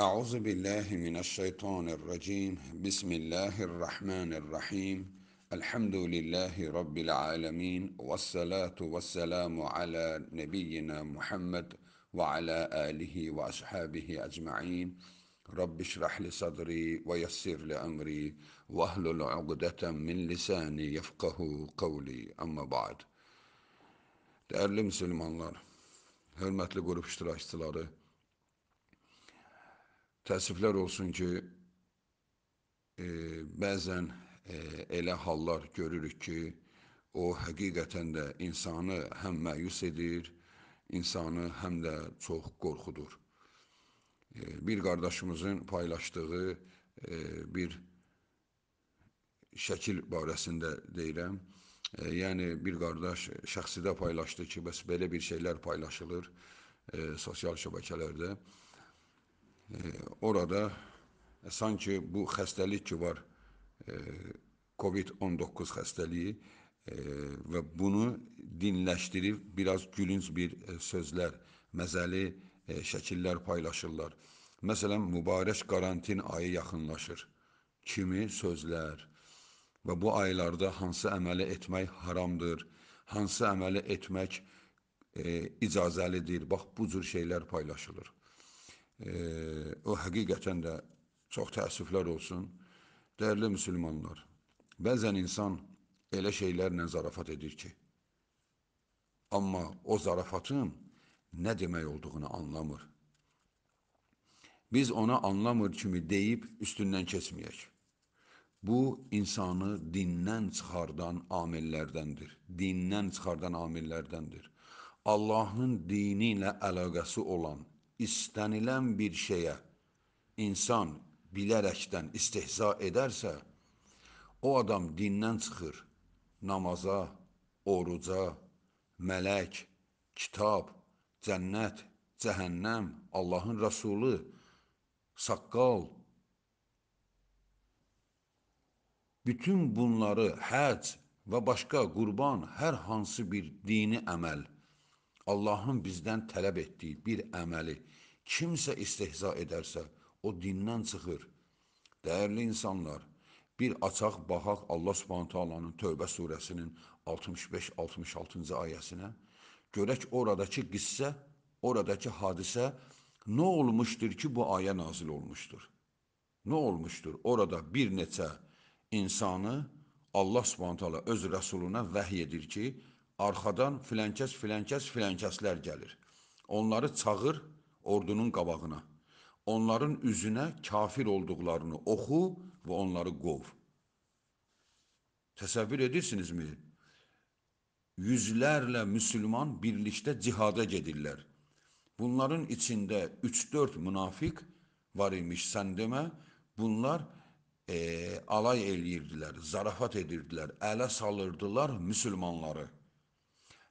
أعوذ بالله من الشيطان الرجيم بسم الله الرحمن الرحيم الحمد لله رب العالمين والصلاة والسلام على نبينا محمد وعلى آله وأصحابه أجمعين رب اشرح لي صدري ويسر لي أمري واهلل عقدة من لساني يفقه قولي أما بعد تألم هل Müslümanlar, hürmetli اشتراك اشتراك Təəssüflər olsun ki, e, bəzən e, elə hallar görürük ki, o həqiqətən də insanı həm məyus edir, insanı həm də çox qorxudur. E, bir qardaşımızın paylaşdığı e, bir şəkil barəsində deyirəm. E, yəni bir qardaş şəxsidə paylaşdı ki, bəs belə bir şeylər paylaşılır e, sosial şəbəkələrdə. E, orada e, sanki bu xəstəlik ki var, e, COVID-19 xəstəliyi e, və bunu dinləşdirib biraz gülünc bir sözlər, məzəli şəkillər paylaşırlar. Məsələn, mübarək karantin ayı yaxınlaşır kimi sözlər və bu aylarda hansı əməli etmək haramdır, hansı əməli etmək e, icazəlidir. Bax bu cür şeylər paylaşılır e, o həqiqətən də çox təəssüflər olsun. Dəyərli müsəlmanlar, bəzən insan elə şeylərlə zarafat edir ki, amma o zarafatın nə demək olduğunu anlamır. Biz ona anlamır kimi deyib üstündən keçməyək. Bu insanı dindən çıxardan amillərdəndir. Dindən çıxardan amillərdəndir. Allahın dini ilə əlaqəsi olan istənilən bir şeyə insan bilərəkdən istehza edərsə, o adam dindən çıxır, namaza, oruca, mələk, kitab, cənnət, cəhənnəm, Allahın rəsulu, saqqal, bütün bunları həc və başqa qurban hər hansı bir dini əməl Allahın bizdən tələb etdiyi bir əməli kimsə istehza edərsə, o dindən çıxır. Dəyərli insanlar, bir açaq baxaq Allah Subhanahu taalanın Tövbə surəsinin 65-66-cı ayəsinə. Görək oradakı qissə, oradakı hadisə nə olmuşdur ki, bu ayə nazil olmuşdur? Nə olmuşdur? Orada bir neçə insanı Allah Subhanahu taala öz rəsuluna vəhy edir ki, arxadan filənkəs, filənkəs, filənkəslər gəlir. Onları çağır ordunun qabağına. Onların üzünə kafir olduqlarını oxu və onları qov. Təsəvvür edirsinizmi? Yüzlərlə müsəlman birlikdə cihada gedirlər. Bunların içində 3-4 münafiq var imiş sən demə. Bunlar e, alay eləyirdilər, zarafat edirdilər, ələ salırdılar müsəlmanları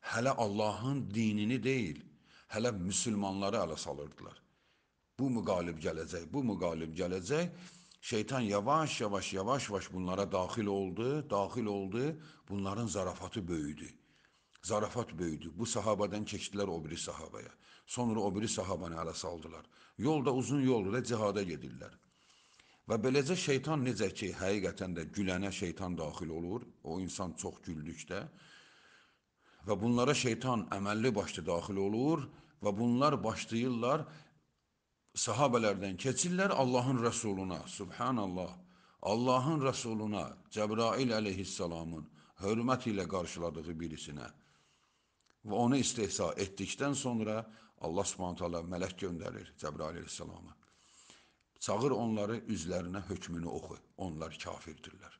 hələ Allahın dinini deyil, hələ müsəlmanları ələ salırdılar. Bu mu qalib gələcək, bu mu qalib gələcək? Şeytan yavaş yavaş yavaş yavaş bunlara daxil oldu, daxil oldu. Bunların zarafatı böyüdü. Zarafat böyüdü. Bu sahabadan keçdilər o biri sahabaya. Sonra o biri sahabanı ələ saldılar. Yolda uzun yolda cihada gedirlər. Və beləcə şeytan necə ki, həqiqətən də gülənə şeytan daxil olur, o insan çox güldükdə, və bunlara şeytan əməlli başlı daxil olur və bunlar başlayırlar sahabələrdən keçirlər Allahın rəsuluna. Subhanallah. Allahın rəsuluna Cəbrail əleyhissalamın hörmət ilə qarşıladığı birisinə və onu istehza etdikdən sonra Allah Subhanahu taala mələk göndərir Cəbrail əleyhissalama. Çağır onları üzlərinə hökmünü oxu. Onlar kafirdirlər.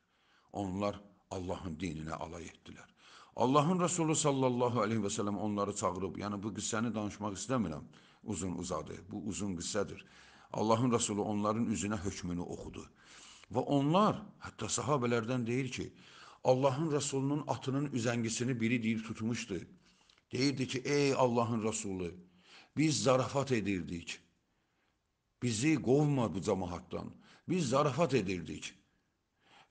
Onlar Allahın dininə alay etdilər. Allahın Rəsulu sallallahu əleyhi və səlləm onları çağırıb, yəni bu qissəni danışmaq istəmirəm uzun uzadı. Bu uzun qissədir. Allahın Rəsulu onların üzünə hökmünü oxudu. Və onlar, hətta sahabelərdən deyir ki, Allahın Rəsulunun atının üzəngisini biri deyir tutmuşdu. Deyirdi ki, ey Allahın Rəsulu, biz zarafat edirdik. Bizi qovma bu cəmaatdan. Biz zarafat edirdik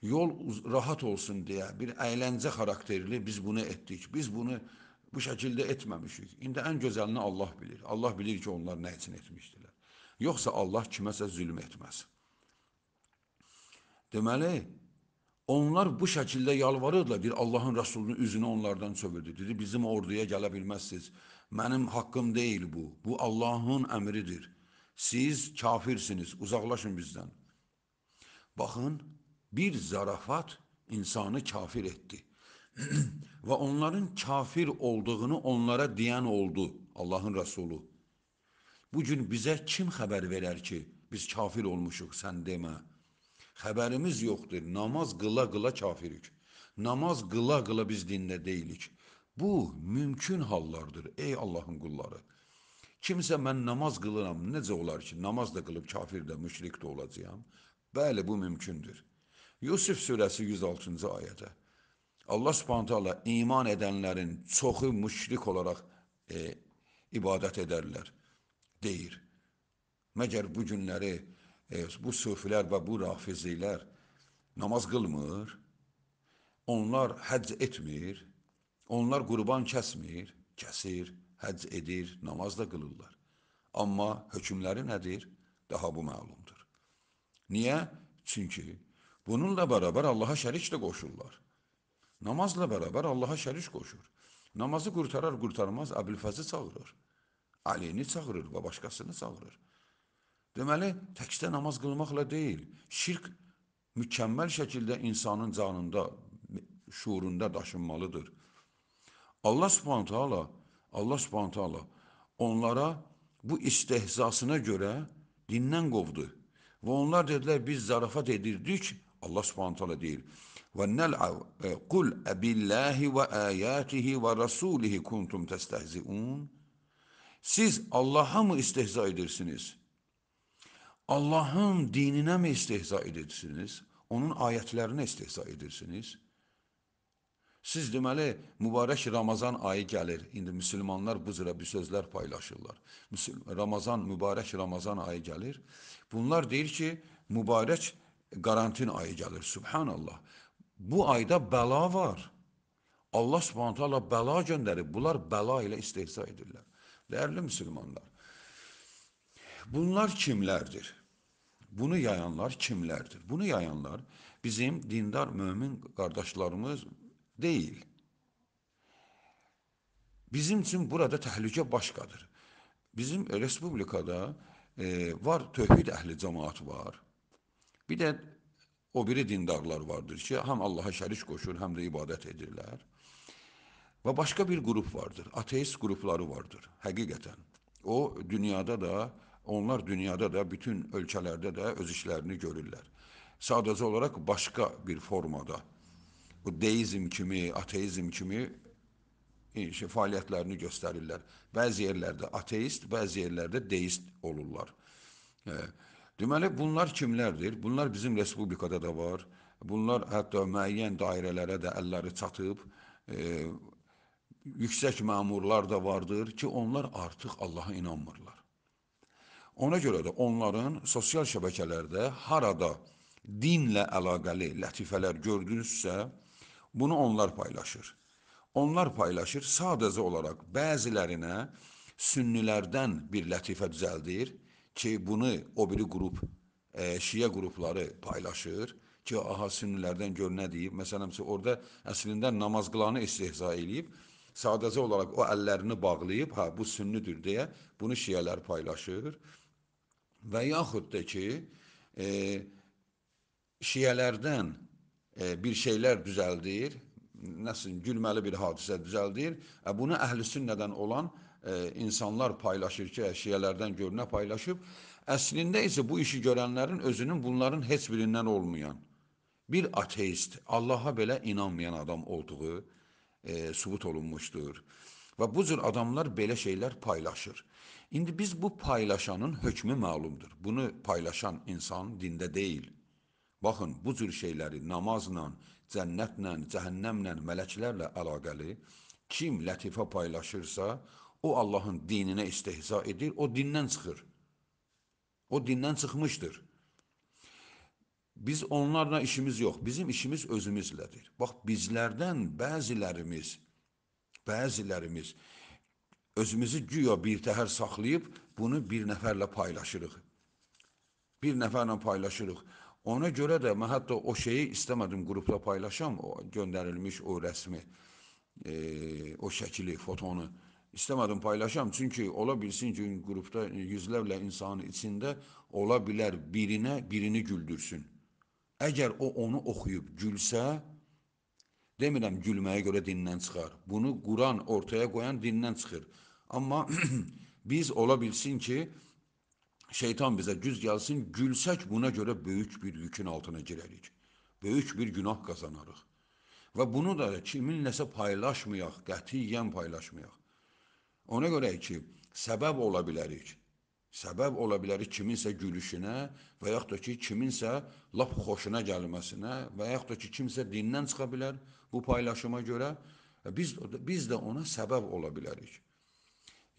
yol rahat olsun deyə bir əyləncə xarakterli biz bunu etdik. Biz bunu bu şəkildə etməmişik. İndi ən gözəlini Allah bilir. Allah bilir ki, onlar nə üçün etmişdilər. Yoxsa Allah kiməsə zülm etməz. Deməli, onlar bu şəkildə yalvarırdılar. Bir Allahın Rəsulunun üzünü onlardan çövirdü. Dedi, bizim orduya gələ bilməzsiniz. Mənim haqqım deyil bu. Bu Allahın əmridir. Siz kafirsiniz, uzaqlaşın bizdən. Baxın, bir zarafat insanı kafir etti. Və onların kafir olduğunu onlara deyən oldu Allahın Rəsulu. Bu gün bizə kim xəbər verər ki, biz kafir olmuşuq, sən demə. Xəbərimiz yoxdur, namaz qıla-qıla kafirik. Namaz qıla-qıla biz dində deyilik. Bu mümkün hallardır, ey Allahın qulları. Kimsə mən namaz qılıram, necə olar ki, namaz da qılıb kafir də, müşrik də olacağam? Bəli, bu mümkündür. Yusuf surəsi 106-cı ayədə Allah Subhanahu taala iman edənlərin çoxu müşrik olaraq e, ibadət edərlər deyir. Məgər bu günləri e, bu sufilər və bu rafizilər namaz qılmır? Onlar həcc etmir? Onlar qurban kəsmir? Kəsir, həcc edir, namaz da qılırlar. Amma hökmləri nədir? Daha bu məlumdur. Niyə? Çünki Bununla bərabər Allaha şərik də qoşurlar. Namazla bərabər Allaha şərik qoşur. Namazı qurtarar qurtarmaz Əbülfəzi çağırır. Aliyini çağırır və başqasını çağırır. Deməli, təkcə namaz qılmaqla deyil, şirk mükəmməl şəkildə insanın canında, şuurunda daşınmalıdır. Allah subhanət hala, Allah subhanət hala onlara bu istehzasına görə dindən qovdu. Və onlar dedilər, biz zarafat edirdik, Allah subhanahu teala değil. Ve nel'av e, kul ebillahi ve ayatihi ve rasulihi kuntum testehzi'un. Siz Allah'a mı istehza edersiniz? Allah'ın dinine mi istehza edersiniz? Onun ayetlerine istehza edersiniz? Siz deməli, mübarək Ramazan ayı gelir. İndi Müslümanlar bu cürə bir sözler paylaşırlar. Ramazan, mübarək Ramazan ayı gelir. Bunlar deyir ki, mübarək qarantin ayı gəlir. Subhanallah. Bu ayda bəla var. Allah Subhanahu taala bəla göndərib. Bunlar bəla ilə istehza edirlər. Dəyərli müsəlmanlar. Bunlar kimlərdir? Bunu yayanlar kimlərdir? Bunu yayanlar bizim dindar mömin qardaşlarımız deyil. Bizim üçün burada təhlükə başqadır. Bizim respublikada e, var tövhid əhli cəmaat var. Bir də o biri dindarlar vardır ki, həm Allaha şərik qoşur, həm də ibadət edirlər. Və başqa bir qrup vardır, ateist qrupları vardır, həqiqətən. O, dünyada da, onlar dünyada da, bütün ölkələrdə də öz işlərini görürlər. Sadəcə olaraq başqa bir formada, bu deizm kimi, ateizm kimi e, şey, fəaliyyətlərini göstərirlər. Bəzi yerlərdə ateist, bəzi yerlərdə deist olurlar. E, Deməli, bunlar kimlərdir? Bunlar bizim respublikada da var. Bunlar hətta müəyyən dairələrə də əlləri çatıb. E, yüksək məmurlar da vardır ki, onlar artıq Allaha inanmırlar. Ona görə də onların sosial şəbəkələrdə harada dinlə əlaqəli lətifələr gördünüzsə, bunu onlar paylaşır. Onlar paylaşır sadəcə olaraq bəzilərinə sünnilərdən bir lətifə düzəldir, ki, bunu o biri qrup, e, şiə qrupları paylaşır ki, aha sünnilərdən gör nə deyib. Məsələn, orada əslində namaz qılanı istehza eləyib. Sadəcə olaraq o əllərini bağlayıb, hə bu sünnüdür deyə bunu şiələr paylaşır. Və yaxud da ki, e, şiələrdən e, bir şeylər düzəldir, nəsin gülməli bir hadisə düzəldir. E, bunu əhl-i sünnədən olan e, insanlar paylaşır ki, əşyalardan görünə paylaşıb. Əslində isə bu işi görənlərin özünün bunların heç birindən olmayan, bir ateist, Allaha belə inanmayan adam olduğu e, subut olunmuşdur. Və bu cür adamlar belə şeylər paylaşır. İndi biz bu paylaşanın hökmü məlumdur. Bunu paylaşan insan dində deyil. Baxın, bu cür şeyləri namazla, cənnətlə, cəhənnəmlə, mələklərlə əlaqəli kim lətifə paylaşırsa, O Allahın dininə istehza edir, o dindən çıxır. O dindən çıxmışdır. Biz onlarla işimiz yox, bizim işimiz özümüzlədir. Bax, bizlərdən bəzilərimiz, bəzilərimiz özümüzü güya bir təhər saxlayıb, bunu bir nəfərlə paylaşırıq. Bir nəfərlə paylaşırıq. Ona görə də mən hətta o şeyi istəmədim qrupda paylaşam, o göndərilmiş o rəsmi, e, o şəkili, fotonu istəmədim paylaşam. Çünki ola bilsin ki, qrupda yüzlərlə insanın içində ola bilər birinə birini güldürsün. Əgər o onu oxuyub gülsə, demirəm gülməyə görə dindən çıxar. Bunu Quran ortaya qoyan dindən çıxır. Amma biz ola bilsin ki, şeytan bizə güz gəlsin, gülsək buna görə böyük bir yükün altına girərik. Böyük bir günah qazanarıq. Və bunu da kiminləsə paylaşmayaq, qətiyyən paylaşmayaq. Ona görə ki, səbəb ola bilərik. Səbəb ola bilərik kiminsə gülüşünə və yaxud da ki, kiminsə lap xoşuna gəlməsinə və yaxud da ki, kimsə dindən çıxa bilər bu paylaşıma görə. Biz, biz də ona səbəb ola bilərik.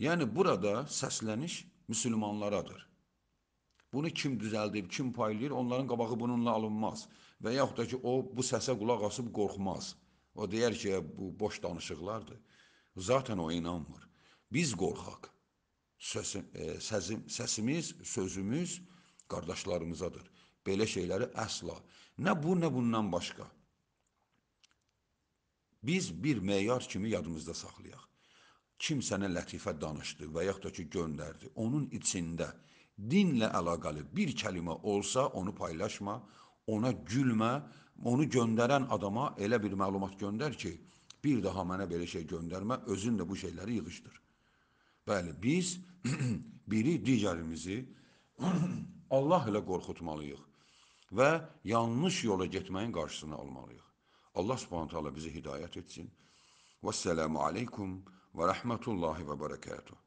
Yəni, burada səsləniş müsülmanlaradır. Bunu kim düzəldib, kim paylayır, onların qabağı bununla alınmaz. Və yaxud da ki, o bu səsə qulaq asıb qorxmaz. O deyər ki, bu boş danışıqlardır. Zaten o inanmır. Biz qorxaq. Səsim, e, səsim, səsimiz, sözümüz qardaşlarımızadır. Belə şeyləri əsla. Nə bu, nə bundan başqa. Biz bir meyar kimi yadımızda saxlayaq. Kim sənə lətifə danışdı və yaxud da ki, göndərdi, onun içində dinlə əlaqəli bir kəlimə olsa, onu paylaşma, ona gülmə, onu göndərən adama elə bir məlumat göndər ki, bir daha mənə belə şey göndərmə, özün də bu şeyləri yığışdır. Bəli, biz biri digərimizi Allah ilə qorxutmalıyıq və yanlış yola getməyin qarşısını almalıyıq. Allah Subhanahu taala bizi hidayət etsin. Vesselamu aleykum və rahmetullahi və bərəkətuh.